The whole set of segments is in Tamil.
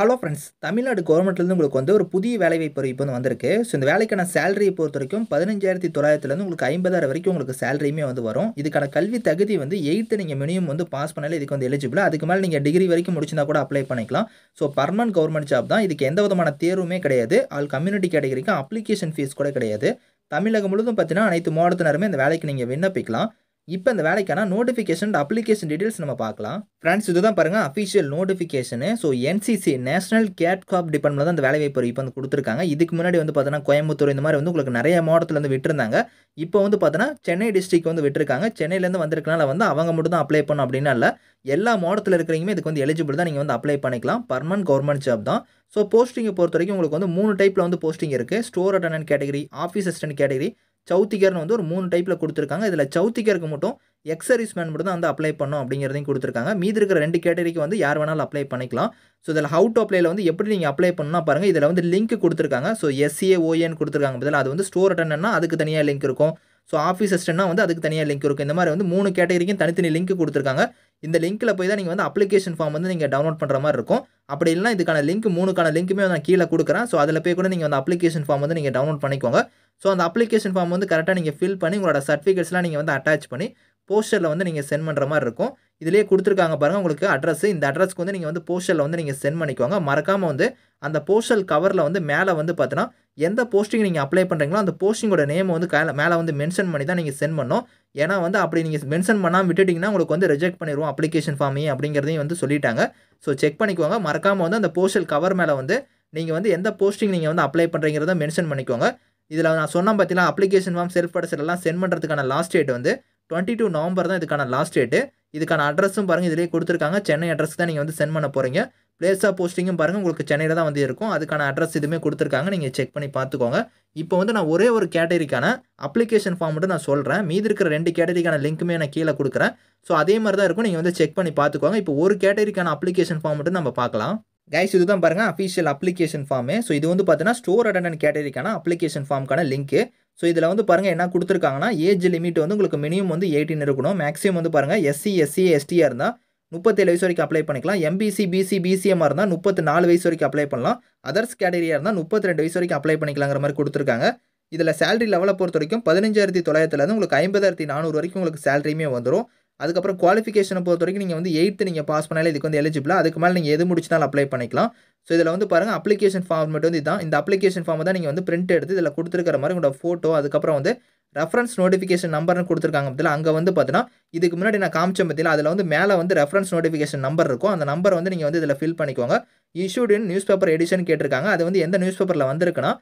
ஹலோ ஃப்ரெண்ட்ஸ் தமிழ்நாடு கவர்மெண்ட்லேருந்து உங்களுக்கு வந்து ஒரு புதிய வேலைவாய்ப்பு இப்போ வந்து வந்திருக்கு ஸோ இந்த வேலைக்கான சேலரியை பொறுத்த வரைக்கும் பதினஞ்சாயிரத்தி தொள்ளாயிரத்துலேருந்து உங்களுக்கு ஐம்பதாயிரம் வரைக்கும் உங்களுக்கு சேலரியுமே வந்து வரும் இதுக்கான கல்வி தகுதி வந்து எயித்து நீங்கள் மினிமம் வந்து பாஸ் பண்ணாலே இதுக்கு வந்து எலிஜிபிள் அதுக்கு மேலே நீங்கள் டிகிரி வரைக்கும் முடிச்சிருந்தா கூட அப்ளை பண்ணிக்கலாம் ஸோ பர்மனன்ட் கவர்மெண்ட் ஜாப் தான் இதுக்கு எந்த விதமான தேர்வுமே கிடையாது ஆல் கம்யூனிட்டி கேட்டகரிக்கும் அப்ளிகேஷன் ஃபீஸ் கூட கிடையாது தமிழகம் முழுவதும் பார்த்தீங்கன்னா அனைத்து மாவட்டத்தினருமே இந்த வேலைக்கு நீங்கள் விண்ணப்பிக்கலாம் இப்போ இந்த வேலைக்கான நோட்டிஃபிகேஷன் அப்ளிகேஷன் டீட்டெயில்ஸ் நம்ம பார்க்கலாம் ஃப்ரெண்ட்ஸ் இதுதான் பாருங்கள் official notification so NCC national cadet corps department தான் அந்த வேலை வாய்ப்பு இப்போ வந்து கொடுத்துருக்காங்க இதுக்கு முன்னாடி வந்து பார்த்தீங்கன்னா கோயம்புத்தூர் இந்த மாதிரி வந்து உங்களுக்கு நிறைய மாவட்டத்தில் வந்து விட்டுருந்தாங்க இப்போ வந்து பார்த்தீங்கன்னா சென்னை டிஸ்ட்ரிக் வந்து விட்டுருக்காங்க சென்னையிலேருந்து வந்திருக்கனால வந்து அவங்க மட்டும் தான் அப்ளை பண்ணணும் அப்படின்னா இல்லை எல்லா மாவட்டத்தில் இருக்கிறீங்க இதுக்கு வந்து எலிஜிபிள் தான் நீங்கள் வந்து அப்ளை பண்ணிக்கலாம் பர்மனன்ட் கவர்மெண்ட் ஜாப் தான் ஸோ போஸ்டிங்கை பொறுத்த வரைக்கும் உங்களுக்கு வந்து மூணு டைப்பில் வந்து போஸ்டிங் இருக்குது store attendant category office assistant category சவுத்திகர்னு வந்து ஒரு மூணு டைப்பில் கொடுத்துருக்காங்க இதில் சௌத்திகருக்கு மட்டும் எக்ஸ் சர்வீஸ் மேன் மட்டும் தான் வந்து அப்ளை பண்ணும் அப்படிங்கிறதையும் கொடுத்துருக்காங்க மீதி இருக்கிற ரெண்டு கேட்டகரிக்கு வந்து யார் வேணாலும் அப்ளை பண்ணிக்கலாம் ஸோ இதில் ஹவு டு அப்ளைல வந்து எப்படி நீங்கள் அப்ளை பண்ணால் பாருங்கள் இதில் வந்து லிங்க் கொடுத்துருக்காங்க ஸோ எஸ்சிஏ ஓஏன்னு கொடுத்துருக்காங்க பதில் அது வந்து ஸ்டோர் அட்டன்னா அதுக்கு தனியாக லிங்க் இருக்கும் ஸோ ஆஃபீஸ் அசிஸ்டன்ட்னா வந்து அதுக்கு தனியாக லிங்க் இருக்கும் இந்த மாதிரி வந்து மூணு கேட்டகரிக்கும் தனித்தனி லிங்க் கொடுத்துருக்காங்க இந்த லிங்க்கில் போய் தான் நீங்கள் வந்து அப்ளிகேஷன் ஃபார்ம் வந்து நீங்கள் டவுன்லோட் பண்ணுற மாதிரி இருக்கும் அப்படி இல்லைன்னா இதுக்கான லிங்க் மூணுக்கான லிங்க்குமே நான் கீழே கொடுக்குறேன் ஸோ அதில் போய் கூட நீங்கள் வந்து அப்ளிகேஷன் ஃபார்ம் வந்து நீங்கள் டவுன்லோட் பண்ணிக்கோங்க ஸோ அந்த அப்ளிகேஷன் ஃபார்ம் வந்து கரெக்டாக நீங்கள் ஃபில் பண்ணி உங்களோட சர்டிஃபிகேட்ஸ்லாம் நீங்கள் வந்து அட்டாச் பண்ணி போஸ்டரில் வந்து நீங்கள் சென்ட் பண்ணுற மாதிரி இருக்கும் இதிலேயே கொடுத்துருக்காங்க பாருங்கள் உங்களுக்கு அட்ரஸ் இந்த அட்ரஸ்க்கு வந்து நீங்கள் வந்து போஸ்டரில் வந்து நீங்கள் சென்ட் பண்ணிக்கோங்க மறக்காமல் வந்து அந்த போஸ்டல் கவரில் வந்து மேலே வந்து பார்த்தீங்கன்னா எந்த போஸ்டிங் நீங்கள் அப்ளை பண்ணுறீங்களோ அந்த போஸ்டிங்கோட நேம் வந்து மேலே வந்து மென்ஷன் பண்ணி தான் நீங்கள் சென்ட் பண்ணோம் ஏன்னா வந்து அப்படி நீங்கள் மென்ஷன் பண்ணாமல் விட்டுட்டிங்கன்னா உங்களுக்கு வந்து ரிஜெக்ட் பண்ணிடுவோம் அப்ளிகேஷன் ஃபார்மே அப்படிங்கிறதையும் வந்து சொல்லிட்டாங்க ஸோ செக் பண்ணிக்கோங்க மறக்காமல் வந்து அந்த போஸ்டல் கவர் மேலே வந்து நீங்கள் வந்து எந்த போஸ்டிங் நீங்கள் வந்து அப்ளை பண்ணுறீங்கிறத மென்ஷன் பண்ணிக்கோங்க இதில் நான் சொன்ன பார்த்திங்களா அப்ளிகேஷன் ஃபார்ம் செல்ஃப் அட்ரஸ் எல்லாம் சென்ட் பண்ணுறதுக்கான லாஸ்ட் டேட் வந்து டுவெண்ட்டி டூ நவம்பர் தான் இதுக்கான லாஸ்ட் டேட்டு இதுக்கான அட்ரஸும் பாருங்கள் இதிலேயே கொடுத்துருக்காங்க சென்னை அட்ரஸ் தான் நீங்கள் வந்து சென்ட் பண்ண போகிறீங்க பிளேஸ் ஆஃப் போஸ்டிங்கும் பாருங்கள் உங்களுக்கு சென்னையில் தான் வந்து இருக்கும் அதுக்கான அட்ரஸ் இதுவுமே கொடுத்துருக்காங்க நீங்கள் செக் பண்ணி பார்த்துக்கோங்க இப்போ வந்து நான் ஒரே ஒரு கேட்டகரிக்கான அப்ளிகேஷன் ஃபார்ம் மட்டும் நான் சொல்கிறேன் மீதி இருக்கிற ரெண்டு கேட்டகரிக்கான லிங்க்குமே நான் கீழே கொடுக்குறேன் ஸோ அதே மாதிரி தான் இருக்கும் நீங்கள் வந்து செக் பண்ணி பார்த்துக்கோங்க இப்போ ஒரு கேட்டகரிக்கான அப்ளிகேஷன் ஃபார்ம் மட்டும் நம்ம பார்க்கலாம் கைஸ் இது தான் பாருங்கள் அஃபிஷியல் அப்ளிகேஷன் ஃபார்மு ஸோ இது வந்து பார்த்தீங்கன்னா ஸ்டோர் அட்டன்டன் கேட்டரிக்கான அப்ளிகேஷன் ஃபார்முக்கான லிங்க் ஸோ இதில் வந்து பாருங்க என்ன கொடுத்துருக்காங்கன்னா ஏஜ் லிமிட் வந்து உங்களுக்கு மினிமம் வந்து எயிட்டின் இருக்கணும் மேக்ஸிமம் வந்து பாருங்கள் எஸ்சி எஸ்சி எஸ்டியாக இருந்தால் முப்பத்தேழு வயசு வரைக்கும் அப்ளை பண்ணிக்கலாம் எம்பிசி பிசி பிசிஎம்மாக இருந்தால் முப்பத்தி நாலு வயசு வரைக்கும் அப்ளை பண்ணலாம் அதர்ஸ் கேட்டரியாக இருந்தால் முப்பத்தி ரெண்டு வயசு வரைக்கும் அப்ளை பண்ணிக்கலாங்கிற மாதிரி கொடுத்துருக்காங்க இதில் சேலரி லெவலை பொறுத்த வரைக்கும் பதினஞ்சாயிரத்தி தொள்ளாயிரத்துலேருந்து உங்களுக்கு ஐம்பதாயிரத்தி நானூறு வரைக்கும் உங்களுக்கு சேலரியுமே வந்துடும் அதுக்கப்புறம் குவாலிஃபிகேஷனை பொறுத்த வரைக்கும் நீங்கள் வந்து எயித்து நீங்கள் பாஸ் பண்ணாலே இதுக்கு வந்து எலிஜிபிளாக அதுக்கு மேலே நீங்கள் எது முடிச்சினாலும் அப்ளை பண்ணிக்கலாம் ஸோ இதில் வந்து பாருங்கள் அப்ளிகேஷன் மட்டும் வந்து இதுதான் இந்த அப்ளிகேஷன் ஃபார்மை தான் நீங்கள் வந்து பிரிண்ட் எடுத்து இதில் கொடுத்துருக்கிற மாதிரி உங்களோட ஃபோட்டோ அதுக்கப்புறம் வந்து ரெஃபரன்ஸ் நோட்டிஃபிகேஷன் நம்பர்னு கொடுத்துருக்காங்க பற்றியில் அங்கே வந்து பார்த்தீங்கன்னா இதுக்கு முன்னாடி நான் காமிச்சேன் பற்றியில் அதில் வந்து மேலே வந்து ரெஃபரன்ஸ் நோட்டிஃபிகேஷன் நம்பர் இருக்கும் அந்த நம்பர் வந்து நீங்கள் வந்து இதில் ஃபில் பண்ணிக்கோங்க இன் நியூஸ் பேப்பர் எடிஷன் கேட்டிருக்காங்க அது வந்து எந்த நியூஸ் பேப்பரில் வந்திருக்குன்னா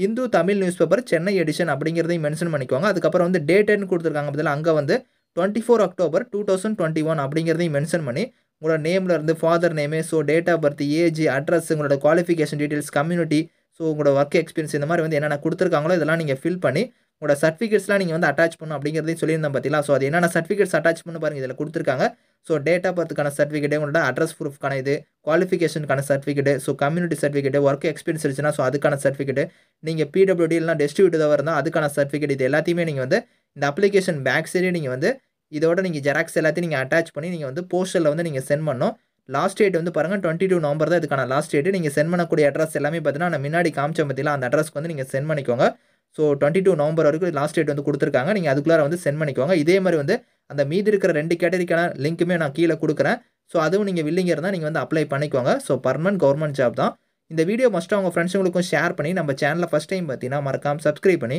Hindu Tamil news paper Chennai edition அப்படிங்கிறதையும் மென்ஷன் பண்ணிக்கோங்க அதுக்கப்புறம் வந்து டேட்டுன்னு கொடுத்துருக்காங்க பதில் அங்கே வந்து twenty four October two thousand twenty one அப்படிங்கிறதையும் மென்ஷன் பண்ணி உங்களோட நேமில் இருந்து father name so date of birth age address உங்களோட குவாலிஃபிகேஷன் டீட்டெயில்ஸ் கம்யூனிட்டி ஸோ உங்களோட ஒர்க் எக்ஸ்பீரியன்ஸ் இந்த மாதிரி வந்து என்னென்ன கொடுத்துருக்காங்களோ இதெல்லாம் நீங்கள் ஃபில் பண்ணி உங்களோட சர்டிஃபிகேட்ஸ்லாம் நீங்கள் வந்து அட்டாச் பண்ணணும் அப்படிங்கிறதையும் சொல்லியிருந்தேன் பார்த்தீங்களா ஸோ அது என்னென்ன சர்டிஃபிகேட்ஸ் அட்டாச் பண்ண பாருங்கள் இதில் கொடுத்துருக்காங்க ஸோ டேட் ஆஃப் பர்த்துக்கான சர்டிஃபிகேட்டு உங்களோட அட்ரஸ் ப்ரூஃப்க்கான இது குவாலிஃபிகேஷனுக்கான certificate so community certificate work experience இருந்துச்சுன்னா ஸோ அதுக்கான சர்டிஃபிகேட்டு நீங்கள் பிடபிள்யூடி இல்லைனா டெஸ்டிபியூட்டர் இருந்தால் அதுக்கான சர்டிஃபிகேட் இது எல்லாத்தையுமே நீங்கள் வந்து இந்த அப்ளிகேஷன் பேக் சைடே நீங்கள் வந்து இதோட நீங்கள் ஜெராக்ஸ் எல்லாத்தையும் நீங்கள் அட்டாச் பண்ணி நீங்கள் வந்து போஸ்டரில் வந்து நீங்கள் சென்ட் பண்ணணும் லாஸ்ட் டேட் வந்து பாருங்கள் டுவெண்ட்டி டூ நவம்பர் தான் இதுக்கான லாஸ்ட் டேட்டு நீங்கள் சென்ட் பண்ணக்கூடிய அட்ரஸ் எல்லாமே பார்த்தீங்கன்னா நான் முன்னாடி காமிச்ச பற்றியில் அந்த அட்ரஸ்க்கு வந்து நீங்கள் சென்ட் பண்ணிக்கோங்க ஸோ டுவெண்ட்டி டூ நவம்பர் வரைக்கும் லாஸ்ட் டேட் வந்து கொடுத்துருக்காங்க நீங்கள் அதுக்குள்ளார வந்து சென்ட் பண்ணிக்கோங்க இதே மாதிரி வந்து அந்த மீதி இருக்கிற ரெண்டு கேட்டரிக்கான லிங்க்குமே நான் கீழே கொடுக்குறேன் ஸோ அதுவும் நீங்கள் வில்லிங்க இருந்தால் நீங்கள் வந்து அப்ளை பண்ணிக்கோங்க ஸோ பர்மனன்ட் கவர்மெண்ட் ஜாப் தான் இந்த வீடியோ மஸ்ட்டாக உங்கள் ஃப்ரெண்ட்ஸுங்களுக்கும் ஷேர் பண்ணி நம்ம சேனலில் ஃபஸ்ட் டைம் பார்த்தீங்கன்னா மறக்காமல் சப்ஸ்கிரைப் பண்ணி